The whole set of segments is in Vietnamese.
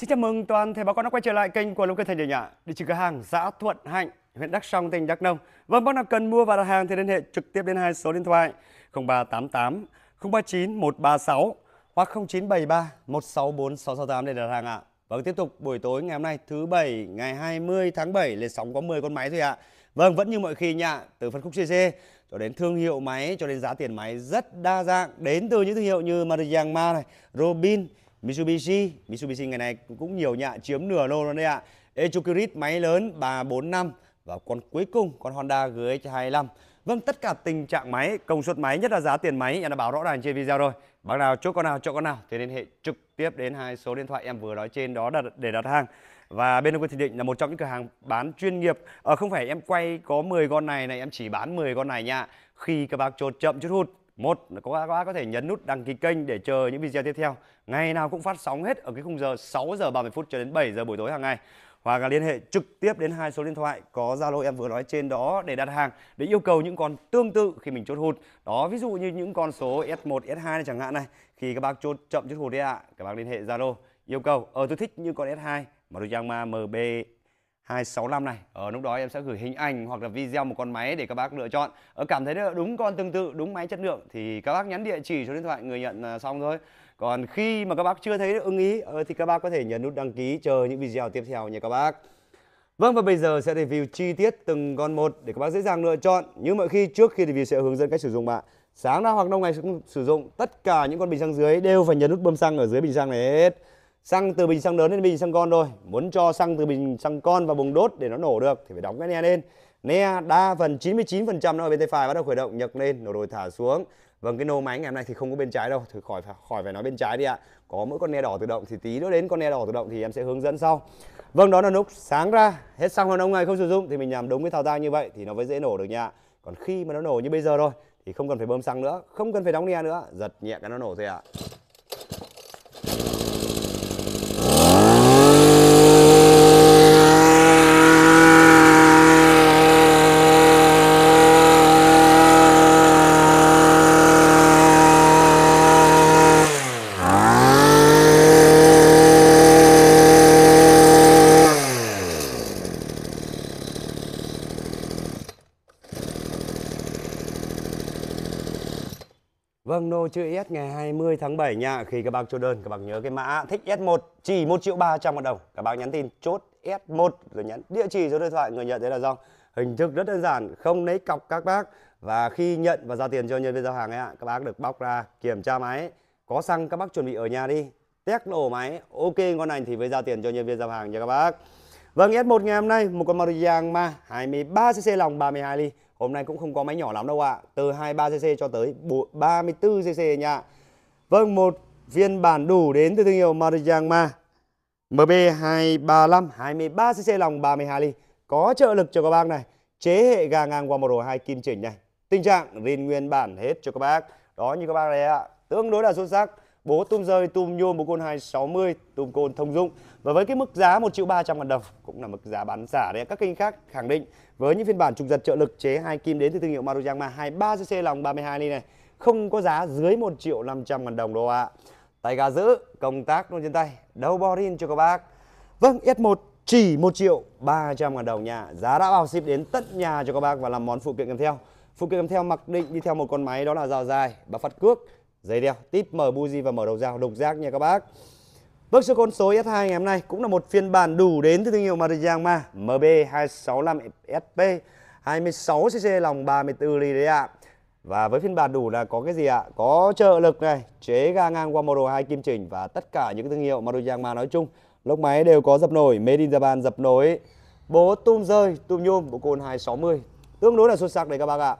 Xin chào mừng toàn thể bà con đã quay trở lại kênh của Nông Cơ Thành Đình Nhã, địa chỉ cửa hàng xã Thuận Hạnh, huyện Đắk Song, tỉnh Đắk Nông. Vâng, bác nào cần mua và đặt hàng thì liên hệ trực tiếp đến hai số điện thoại 0388 039 136 hoặc 0973 164 668 để đặt hàng ạ. Vâng, tiếp tục buổi tối ngày hôm nay thứ bảy ngày 20 tháng 7 lên sóng có 10 con máy thôi ạ. Vâng, vẫn như mọi khi nhạ, từ phân khúc CC cho đến thương hiệu máy cho đến giá tiền máy rất đa dạng đến từ những thương hiệu như Mariyangma này, Robin, Mitsubishi Mitsubishi ngày này cũng nhiều nhà chiếm nửa lô luôn đấy ạ Ecocurit máy lớn 345 và con cuối cùng con Honda GX25 Vâng, tất cả tình trạng máy, công suất máy, nhất là giá tiền máy em đã báo rõ ràng trên video rồi. Bác nào chốt con nào chọn con nào thì liên hệ trực tiếp đến hai số điện thoại em vừa nói trên đó để đặt hàng. Và bên Đông Thị Định là một trong những cửa hàng bán chuyên nghiệp. À, không phải em quay có 10 con này này em chỉ bán 10 con này nha. Khi các bác chốt chậm chút hụt một là các bác có thể nhấn nút đăng ký kênh để chờ những video tiếp theo ngày nào cũng phát sóng hết ở cái khung giờ 6 giờ 30 phút cho đến 7 giờ buổi tối hàng ngày hoặc là liên hệ trực tiếp đến hai số điện thoại có Zalo em vừa nói trên đó để đặt hàng để yêu cầu những con tương tự khi mình chốt hụt. Đó ví dụ như những con số S1, S2 này chẳng hạn này, khi các bác chốt chậm chốt hụt đấy ạ, à, các bác liên hệ Zalo yêu cầu ờ tôi thích như con S2 mà tôi trang ma MB 265 này ở ờ, lúc đó em sẽ gửi hình ảnh hoặc là video một con máy để các bác lựa chọn ở ờ, cảm thấy đúng con tương tự đúng máy chất lượng thì các bác nhắn địa chỉ số điện thoại người nhận xong thôi còn khi mà các bác chưa thấy được ưng ý ờ, thì các bác có thể nhấn nút đăng ký chờ những video tiếp theo nha các bác Vâng và bây giờ sẽ review chi tiết từng con một để các bác dễ dàng lựa chọn như mọi khi trước khi review sẽ hướng dẫn cách sử dụng bạn sáng nào hoặc lâu ngày sử dụng tất cả những con bình xăng dưới đều phải nhấn nút bơm xăng ở dưới bình xăng này hết Xăng từ bình xăng lớn đến bình xăng con thôi. Muốn cho xăng từ bình xăng con vào buồng đốt để nó nổ được thì phải đóng cái ne lên. Ne đa phần 99% nó ở bên tay phải bắt đầu khởi động nhấc lên, nổ rồi thả xuống. Vâng cái nô máy ngày hôm nay thì không có bên trái đâu, thử khỏi khỏi phải nói bên trái đi ạ. Có mỗi con ne đỏ tự động thì tí nữa đến con ne đỏ tự động thì em sẽ hướng dẫn sau. Vâng đó là nút sáng ra, hết xăng hoàn ông ngày không sử dụng thì mình làm đúng cái thao tác như vậy thì nó mới dễ nổ được nha. Còn khi mà nó nổ như bây giờ thôi thì không cần phải bơm xăng nữa, không cần phải đóng ne nữa, giật nhẹ cái nó nổ thôi ạ. À. chữ S ngày 20 tháng 7 nha Khi các bác chốt đơn các bác nhớ cái mã thích S1 chỉ 1 triệu 300 một đồng Các bác nhắn tin chốt S1 rồi nhắn địa chỉ số điện thoại người nhận đấy là Rong Hình thức rất đơn giản không lấy cọc các bác Và khi nhận và giao tiền cho nhân viên giao hàng ấy ạ Các bác được bóc ra kiểm tra máy Có xăng các bác chuẩn bị ở nhà đi Test nổ máy ok con này thì mới giao tiền cho nhân viên giao hàng nha các bác Vâng S1 ngày hôm nay một con Maruti Yamaha 23cc lòng 32 ly Hôm nay cũng không có máy nhỏ lắm đâu ạ. À. Từ 23cc cho tới 34cc nha. Vâng, một phiên bản đủ đến từ thương hiệu Maruyama MB235 23cc lòng 32 ly. Có trợ lực cho các bác này. Chế hệ gà ngang qua một đồ hai kim chỉnh này. Tình trạng rin nguyên bản hết cho các bác. Đó như các bác đây ạ. À. Tương đối là xuất sắc bố tum rơi tum nhôm bố côn 260 tum côn thông dụng và với cái mức giá 1 triệu 300 ngàn đồng cũng là mức giá bán xả đấy các kênh khác khẳng định với những phiên bản trục giật trợ lực chế hai kim đến từ thương hiệu Maruyama mà 23 cc lòng 32 ly này không có giá dưới 1 triệu 500 ngàn đồng đâu ạ à. tay gà giữ công tác luôn trên tay đầu bo rin cho các bác vâng S1 chỉ 1 triệu 300 ngàn đồng nha giá đã bao ship đến tận nhà cho các bác và làm món phụ kiện kèm theo phụ kiện kèm theo mặc định đi theo một con máy đó là rào dài và phát cước dây đeo, tít mở buji và mở đầu dao độc giác nha các bác. bước vâng, số con số S2 ngày hôm nay cũng là một phiên bản đủ đến từ thương hiệu Maruyama MB265SP 26cc lòng 34 ly đấy ạ. Và với phiên bản đủ là có cái gì ạ? Có trợ lực này, chế ga ngang qua model 2 kim chỉnh và tất cả những thương hiệu Maruyama nói chung. Lốc máy đều có dập nổi, made in Japan dập nổi. Bố tum rơi, tum nhôm, bộ côn 260. Tương đối là xuất sắc đấy các bác ạ.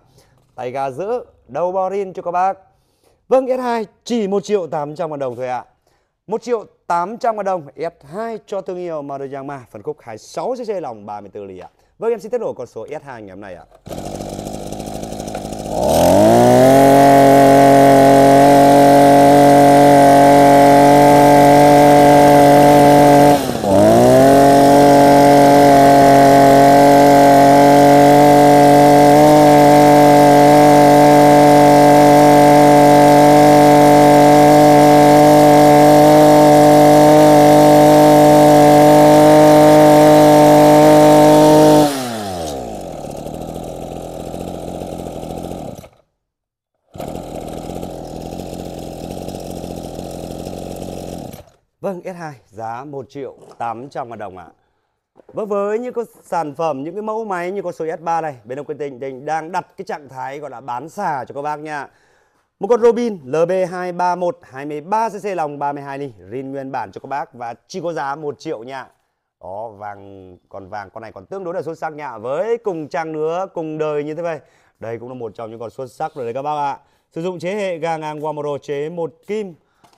Tay ga giữ, đầu borin cho các bác. Vâng, S2 chỉ 1 triệu 800 ngàn đồng thôi ạ. À. 1 triệu 800 ngàn đồng S2 cho thương yêu Maruyama phân khúc 26cc lòng 34 ly ạ. À. Vâng, em xin tiết lộ con số S2 ngày hôm nay ạ. À. 1 triệu 800 ngàn đồng ạ. À. Vâng, và với những cái sản phẩm, những cái mẫu máy như con số S3 này, bên ông Quyên Tình, Tình đang đặt cái trạng thái gọi là bán xả cho các bác nha. Một con Robin LB231 23cc lòng 32 ly, rin nguyên bản cho các bác và chỉ có giá 1 triệu nha. Đó, vàng còn vàng con này còn tương đối là xuất sắc nha. Với cùng trang lứa, cùng đời như thế này. Đây cũng là một trong những con xuất sắc rồi đấy các bác ạ. Sử dụng chế hệ gàng ngang Wamoro chế một kim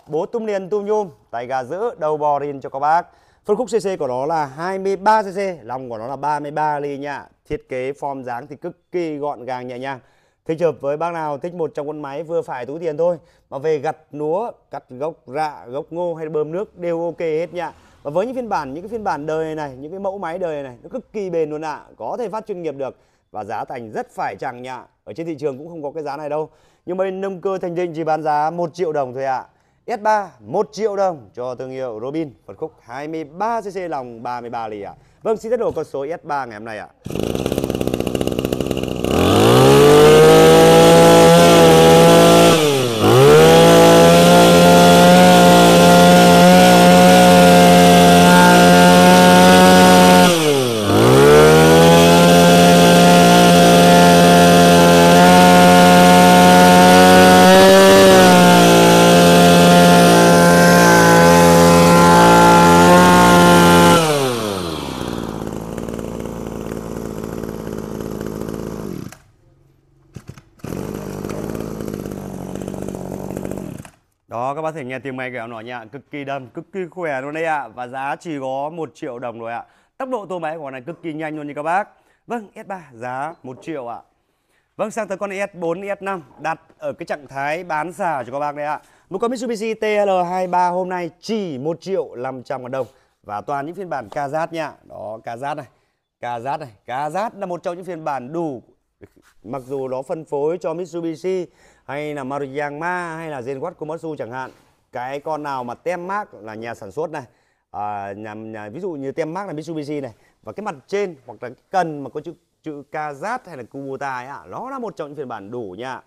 bố tung liền tung nhôm tay gà giữ đầu bò rin cho các bác phân khúc cc của nó là 23cc lòng của nó là 33 ly nha thiết kế form dáng thì cực kỳ gọn gàng nhẹ nhàng thích hợp với bác nào thích một trong con máy vừa phải túi tiền thôi mà về gặt lúa cắt gốc rạ gốc ngô hay bơm nước đều ok hết nha và với những phiên bản những cái phiên bản đời này những cái mẫu máy đời này nó cực kỳ bền luôn ạ à. có thể phát chuyên nghiệp được và giá thành rất phải chăng nha ở trên thị trường cũng không có cái giá này đâu nhưng bên nông cơ thành định chỉ bán giá 1 triệu đồng thôi ạ à. S3 1 triệu đồng cho thương hiệu Robin Phân khúc 23cc lòng 33 lì ạ à. Vâng xin tiết lộ con số S3 ngày hôm nay ạ à. các bác thể nghe tiếng máy kéo em nó nha cực kỳ đầm cực kỳ khỏe luôn đây ạ và giá chỉ có một triệu đồng rồi ạ tốc độ tô máy của này cực kỳ nhanh luôn như các bác vâng S3 giá một triệu ạ vâng sang tới con S4 S5 đặt ở cái trạng thái bán xả cho các bác đây ạ một con Mitsubishi TL23 hôm nay chỉ một triệu 500 ngàn đồng và toàn những phiên bản Kazat nha đó Kazat này Kazat này Kazat là một trong những phiên bản đủ mặc dù nó phân phối cho Mitsubishi hay là Maruyama hay là Zenwatt Komatsu chẳng hạn cái con nào mà tem mác là nhà sản xuất này à, nhà, nhà ví dụ như tem mác là Mitsubishi này và cái mặt trên hoặc là cái cần mà có chữ chữ Kazat hay là Kubota ấy ạ à, nó là một trong những phiên bản đủ nha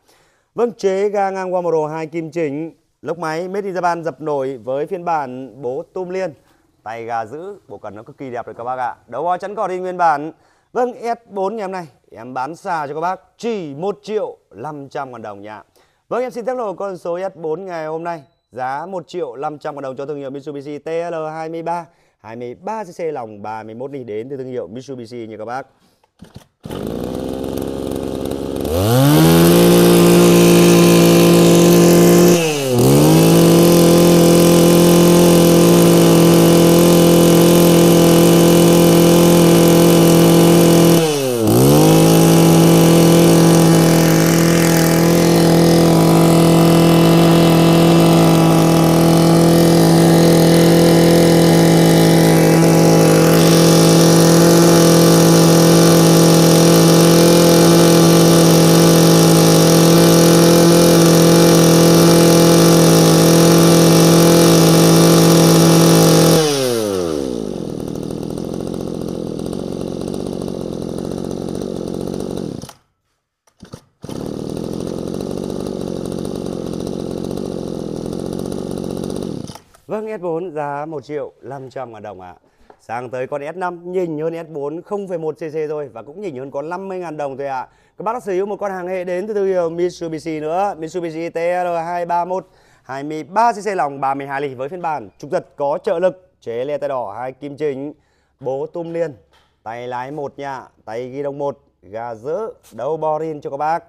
vâng chế ga ngang Wamoro hai kim chỉnh lốc máy made in Japan dập nổi với phiên bản bố tum liên tay gà giữ bộ cần nó cực kỳ đẹp rồi các bác ạ à. đầu bò chắn cỏ đi nguyên bản vâng S4 ngày hôm nay em bán xà cho các bác chỉ 1 triệu 500 ngàn đồng nha Vâng, em xin tiết lộ con số S4 ngày hôm nay. Giá 1 triệu 500 ngàn đồng cho thương hiệu Mitsubishi TL23 23cc lòng 31 đi đến từ thương hiệu Mitsubishi như các bác. Vâng, S4 giá 1 triệu 500 ngàn đồng ạ. À. Sang tới con S5 nhìn hơn S4 0,1cc thôi và cũng nhìn hơn có 50 ngàn đồng thôi ạ. À. Các bác sở hữu một con hàng hệ đến từ thương hiệu Mitsubishi nữa, Mitsubishi TR231 23cc lòng 32 ly với phiên bản trục giật có trợ lực, chế le tay đỏ, hai kim chính, bố tum liên, tay lái một nha, tay ghi đông một, gà giữ, đầu borin cho các bác.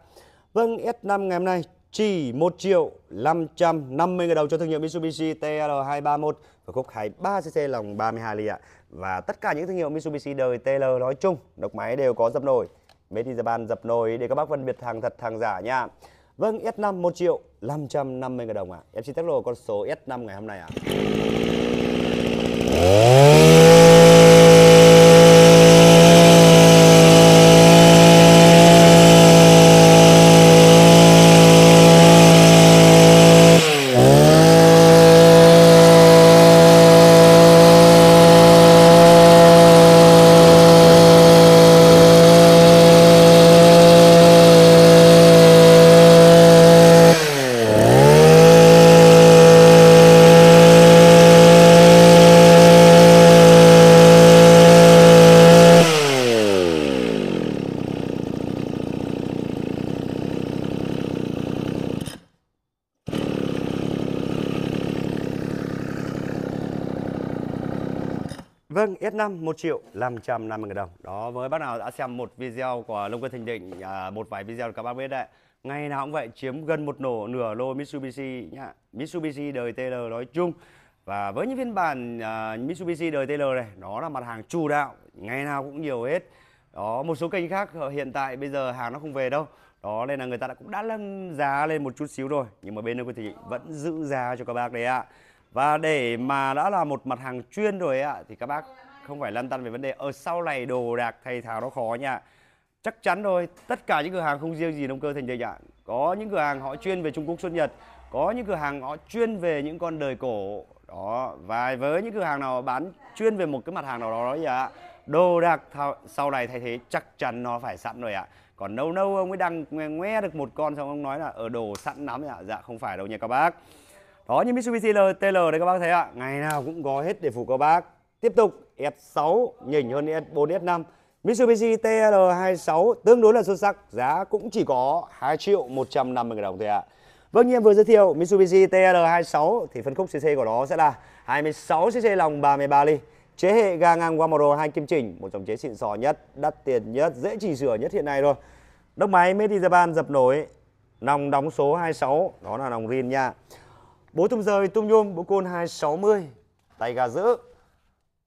Vâng, S5 ngày hôm nay chỉ 1 triệu 550 ngàn đồng cho thương hiệu Mitsubishi TL231 và cốc khái 3cc lòng 32 ly ạ. Và tất cả những thương hiệu Mitsubishi đời TL nói chung, độc máy đều có dập nổi. Made in Japan dập nổi để các bác phân biệt hàng thật hàng giả nha. Vâng, S5 1 triệu 550 ngàn đồng ạ. Em xin tiết lộ con số S5 ngày hôm nay ạ. năm 1 triệu 550 ngàn đồng. Đó với bác nào đã xem một video của Long Quân Thịnh Định, à, một vài video các bác biết đấy. Ngày nào cũng vậy chiếm gần một nổ nửa lô Mitsubishi nhá. Mitsubishi đời TL nói chung và với những phiên bản à, Mitsubishi đời TL này, nó là mặt hàng chủ đạo, ngày nào cũng nhiều hết. Đó, một số kênh khác ờ, hiện tại bây giờ hàng nó không về đâu. Đó nên là người ta đã cũng đã nâng giá lên một chút xíu rồi, nhưng mà bên Long Quân Thịnh Định vẫn giữ giá cho các bác đấy ạ. À. Và để mà đã là một mặt hàng chuyên rồi ạ thì các bác không phải lăn tăn về vấn đề ở ờ, sau này đồ đạc thay tháo nó khó nha chắc chắn thôi tất cả những cửa hàng không riêng gì động cơ thành thịnh ạ có những cửa hàng họ chuyên về trung quốc xuất nhật có những cửa hàng họ chuyên về những con đời cổ đó và với những cửa hàng nào bán chuyên về một cái mặt hàng nào đó đó thì ạ đồ đạc thao, sau này thay thế chắc chắn nó phải sẵn rồi ạ còn lâu lâu ông mới đăng nghe nghe được một con xong ông nói là ở ờ, đồ sẵn lắm ạ dạ không phải đâu nha các bác đó như Mitsubishi TL đây các bác thấy ạ ngày nào cũng có hết để phục các bác Tiếp tục S6 nhỉnh hơn S4, S5. Mitsubishi tl 26 tương đối là xuất sắc, giá cũng chỉ có 2 triệu 150 000 đồng thôi ạ. À. Vâng như em vừa giới thiệu Mitsubishi tl 26 thì phân khúc CC của nó sẽ là 26 cc lòng 33 ly, chế hệ ga ngang model 2 kim chỉnh, một dòng chế xịn sò nhất, đắt tiền nhất, dễ chỉnh sửa nhất hiện nay rồi. Đốc máy Made in Japan dập nổi, nòng đóng số 26, đó là nòng Rin nha. Bố tung rời tung nhôm, bộ côn 260, tay ga giữ,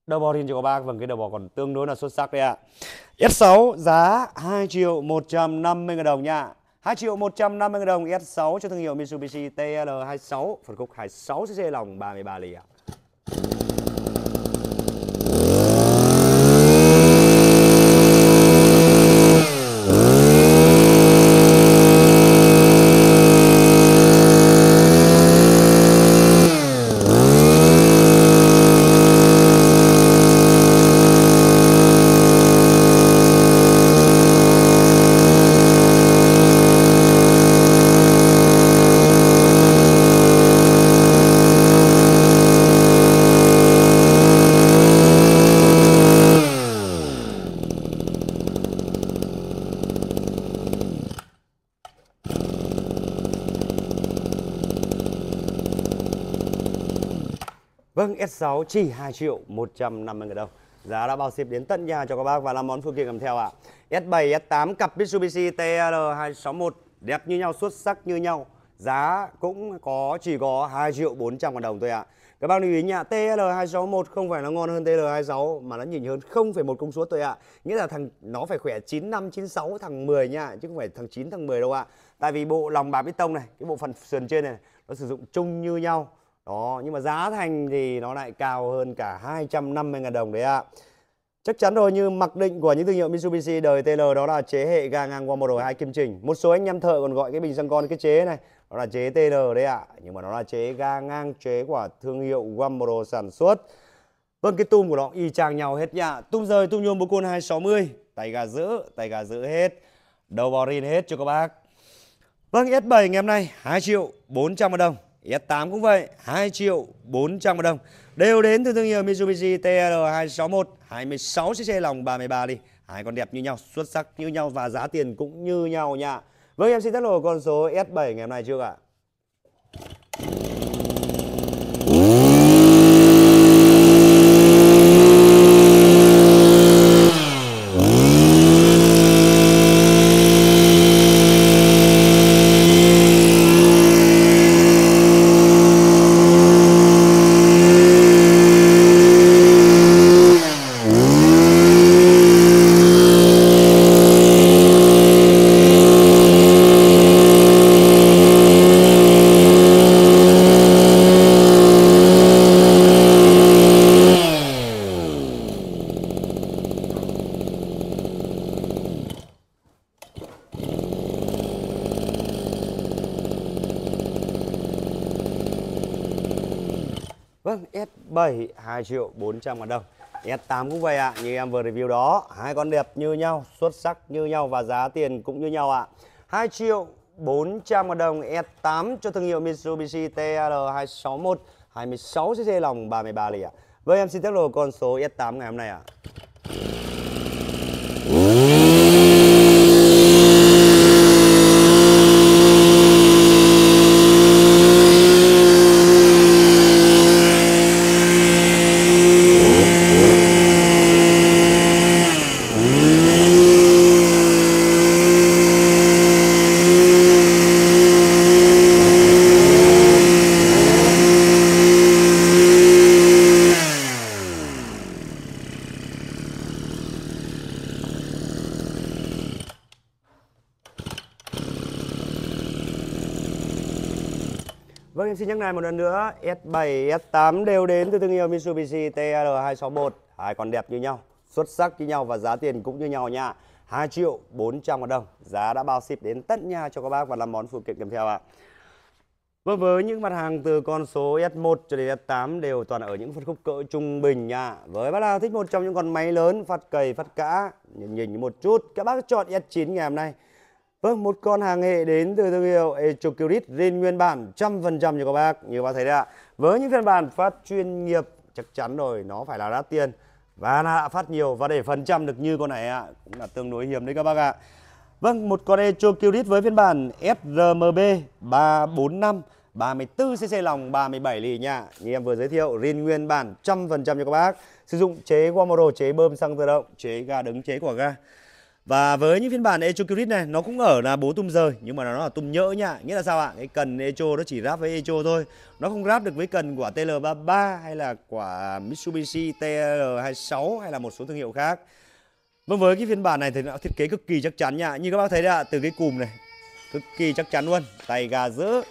Đầu bò riêng cho các bác, vâng cái đầu bò còn tương đối là xuất sắc đấy ạ. S6 giá 2 triệu 150 000 đồng nha. 2 triệu 150 000 đồng S6 cho thương hiệu Mitsubishi TL26 phân khúc 26cc lòng 33 lì ạ. Vâng, S6 chỉ 2 triệu 150 ngàn đồng. Giá đã bao ship đến tận nhà cho các bác và là món phụ kiện kèm theo ạ. À. S7, S8 cặp Mitsubishi TL261 đẹp như nhau, xuất sắc như nhau. Giá cũng có chỉ có 2 triệu 400 ngàn đồng thôi ạ. À. Các bác lưu ý nhá TL261 không phải nó ngon hơn TL26 mà nó nhìn hơn 0,1 công suất thôi ạ. À. Nghĩa là thằng nó phải khỏe 95 96 thằng 10 nha, chứ không phải thằng 9 thằng 10 đâu ạ. À. Tại vì bộ lòng bạc bít tông này, cái bộ phần sườn trên này nó sử dụng chung như nhau đó nhưng mà giá thành thì nó lại cao hơn cả 250.000 đồng đấy ạ à. Chắc chắn rồi như mặc định của những thương hiệu Mitsubishi đời TL đó là chế hệ ga ngang qua một đồi hai kim trình. Một số anh em thợ còn gọi cái bình xăng con cái chế này đó là chế TL đấy ạ. À. Nhưng mà nó là chế ga ngang chế của thương hiệu Guamoro sản xuất. Vâng cái tum của nó y chang nhau hết nhá. Tum rời tum nhôm bố côn 260, tay gà giữ, tay gà giữ hết. Đầu bò rin hết cho các bác. Vâng S7 ngày hôm nay 2 triệu 400 đồng. S8 cũng vậy 2 triệu 400 đồng Đều đến từ thương hiệu Mitsubishi TR261 26 xe lòng 33 đi Hai con đẹp như nhau, xuất sắc như nhau và giá tiền cũng như nhau nha Vâng em xin tiết lộ con số S7 ngày hôm nay chưa ạ? Vâng, S7 2 triệu 400 ngàn đồng. S8 cũng vậy ạ, à, như em vừa review đó, hai con đẹp như nhau, xuất sắc như nhau và giá tiền cũng như nhau ạ. À. 2 triệu 400 ngàn đồng S8 cho thương hiệu Mitsubishi TR261 26cc lòng 33 lì ạ. À. Vâng em xin tiết lộ con số S8 ngày hôm nay ạ. À. này một lần nữa S7, S8 đều đến từ thương hiệu Mitsubishi TR261 Hai con đẹp như nhau, xuất sắc như nhau và giá tiền cũng như nhau nha 2 triệu 400 ngàn đồng Giá đã bao ship đến tận nhà cho các bác và làm món phụ kiện kèm theo ạ Vâng với những mặt hàng từ con số S1 cho đến S8 đều toàn ở những phân khúc cỡ trung bình nha Với bác nào thích một trong những con máy lớn, phát cầy, phát cã Nhìn nhìn một chút Các bác chọn S9 ngày hôm nay Vâng, một con hàng hệ đến từ thương hiệu Echocurit zin nguyên bản 100% như các bác như các bác thấy đấy ạ. Với những phiên bản phát chuyên nghiệp chắc chắn rồi nó phải là đắt tiền và là phát nhiều và để phần trăm được như con này ạ cũng là tương đối hiếm đấy các bác ạ. Vâng, một con Echocurit với phiên bản SRMB 345 34cc lòng 37 lì nha Như em vừa giới thiệu Rin nguyên bản 100% cho các bác Sử dụng chế qua chế bơm xăng tự động Chế ga đứng, chế quả ga và với những phiên bản Echo Curit này nó cũng ở là bố tum rời nhưng mà nó là tum nhỡ nhá. Nghĩa là sao ạ? Cái cần Echo nó chỉ ráp với Echo thôi. Nó không ráp được với cần của TL33 hay là của Mitsubishi TL26 hay là một số thương hiệu khác. Vâng với cái phiên bản này thì nó thiết kế cực kỳ chắc chắn nha. Như các bác thấy đấy ạ, từ cái cùm này cực kỳ chắc chắn luôn. Tay ga giữ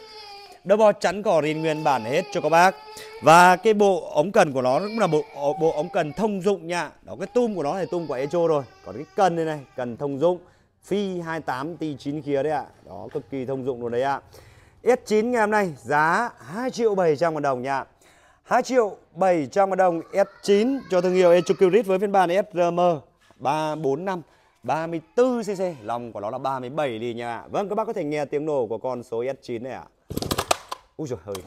Đỡ bo chắn cỏ rin nguyên bản hết cho các bác Và cái bộ ống cần của nó cũng là bộ bộ ống cần thông dụng nha Đó cái tum của nó là tum của Echo rồi Còn cái cần đây này, cần thông dụng Phi 28 ti 9 kia đấy ạ Đó cực kỳ thông dụng luôn đấy ạ S9 ngày hôm nay giá 2 triệu 700 ngàn đồng nha 2 triệu 700 ngàn đồng S9 cho thương hiệu Echocurit với phiên bản SRM 345 34cc, lòng của nó là 37 đi nha. Vâng các bác có thể nghe tiếng nổ của con số S9 này ạ. À. 우죠 여기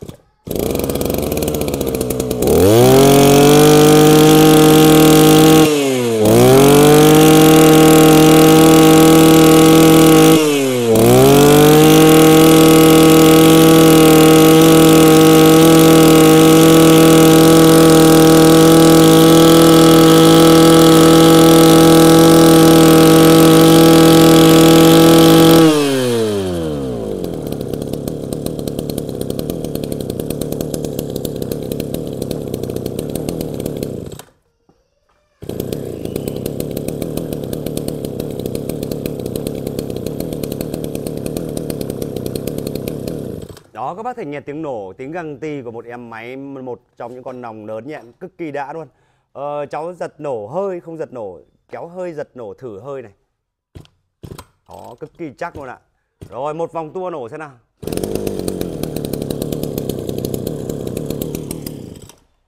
đó các bác thể nghe tiếng nổ tiếng găng ti của một em máy một trong những con nòng lớn nhẹ cực kỳ đã luôn ờ, cháu giật nổ hơi không giật nổ kéo hơi giật nổ thử hơi này đó cực kỳ chắc luôn ạ rồi một vòng tua nổ xem nào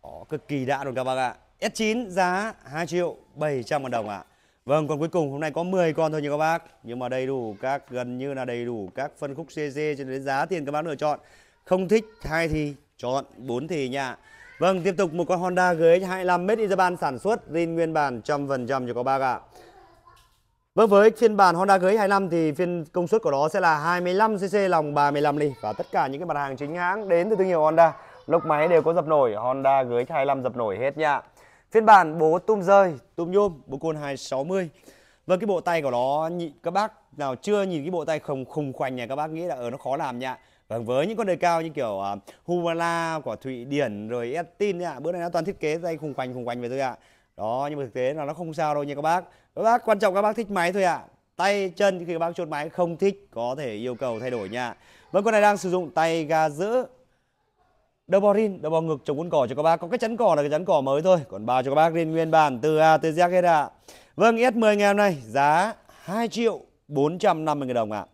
đó cực kỳ đã luôn các bác ạ S9 giá 2 triệu 700 ngàn đồng ạ Vâng, còn cuối cùng hôm nay có 10 con thôi nha các bác. Nhưng mà đầy đủ các gần như là đầy đủ các phân khúc CC cho đến giá tiền các bác lựa chọn. Không thích hai thì chọn bốn thì nha. Vâng, tiếp tục một con Honda GX25 made in Japan sản xuất zin nguyên bản trăm phần trăm cho các bác ạ. Vâng, với phiên bản Honda GX25 thì phiên công suất của nó sẽ là 25cc lòng 35 ly và tất cả những cái mặt hàng chính hãng đến từ thương hiệu Honda, lốc máy đều có dập nổi, Honda GX25 dập nổi hết nha. Phiên bản bố tung rơi, tung nhôm, bộ côn 260. Với vâng, cái bộ tay của nó nhị các bác nào chưa nhìn cái bộ tay khổng khùng khoành này các bác nghĩ là ở ờ, ừ, nó khó làm nhá. Vâng với những con đời cao như kiểu uh, à, Humala của Thụy Điển rồi Estin nhá, bữa nay nó toàn thiết kế dây khùng khoành khùng khoành về thôi ạ. Đó nhưng mà thực tế là nó không sao đâu nha các bác. Các bác quan trọng các bác thích máy thôi ạ. Tay chân khi các bác chốt máy không thích có thể yêu cầu thay đổi nha. Vâng con này đang sử dụng tay ga giữ Double borin, double ngực chống quân cỏ cho các bác. Có cái chắn cỏ là cái chắn cỏ mới thôi. Còn bao cho các bác lên nguyên bản từ A tới Z hết ạ. Vâng, S10 ngày hôm nay giá 2 triệu 450 000 đồng ạ. À.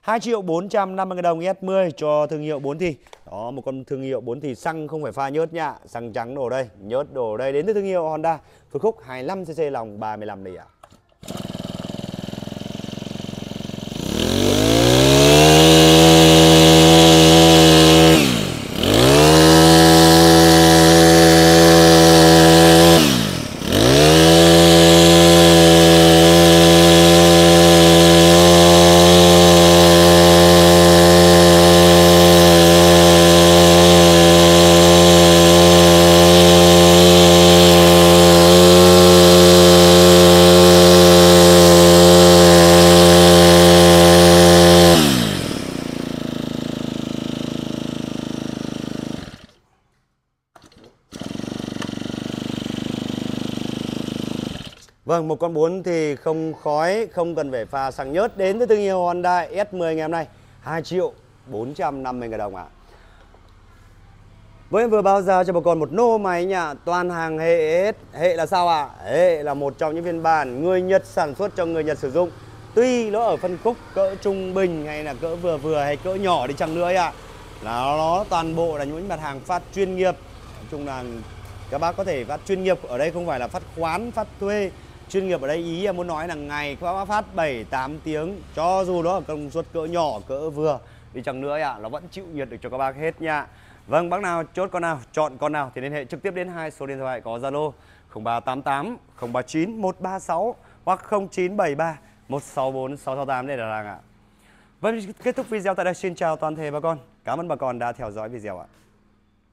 2 triệu 450 000 đồng S10 cho thương hiệu 4 thì. Đó, một con thương hiệu 4 thì xăng không phải pha nhớt nhạ, xăng trắng đổ đây, nhớt đổ đây đến từ thương hiệu Honda. Phân khúc 25cc lòng 35 lì ạ. À. Vâng, một con 4 thì không khói, không cần phải pha xăng nhớt đến với thương hiệu Honda S10 ngày hôm nay 2 triệu 450 ngàn đồng ạ. À. Với vừa bao giá cho bà con một nô máy nhà toàn hàng hệ hết. Hệ là sao ạ? À? Hệ là một trong những phiên bản người Nhật sản xuất cho người Nhật sử dụng. Tuy nó ở phân khúc cỡ trung bình hay là cỡ vừa vừa hay cỡ nhỏ đi chăng nữa ạ. À, là nó toàn bộ là những mặt hàng phát chuyên nghiệp. Nói chung là các bác có thể phát chuyên nghiệp ở đây không phải là phát khoán, phát thuê chuyên nghiệp ở đây ý em muốn nói là ngày các bác phát 7 8 tiếng cho dù đó là công suất cỡ nhỏ cỡ vừa đi chẳng nữa ạ nó vẫn chịu nhiệt được cho các bác hết nha Vâng bác nào chốt con nào chọn con nào thì liên hệ trực tiếp đến hai số điện thoại có Zalo 0388 039 136 hoặc 0973 164 668 để đặt hàng ạ. Vâng kết thúc video tại đây xin chào toàn thể bà con. Cảm ơn bà con đã theo dõi video ạ.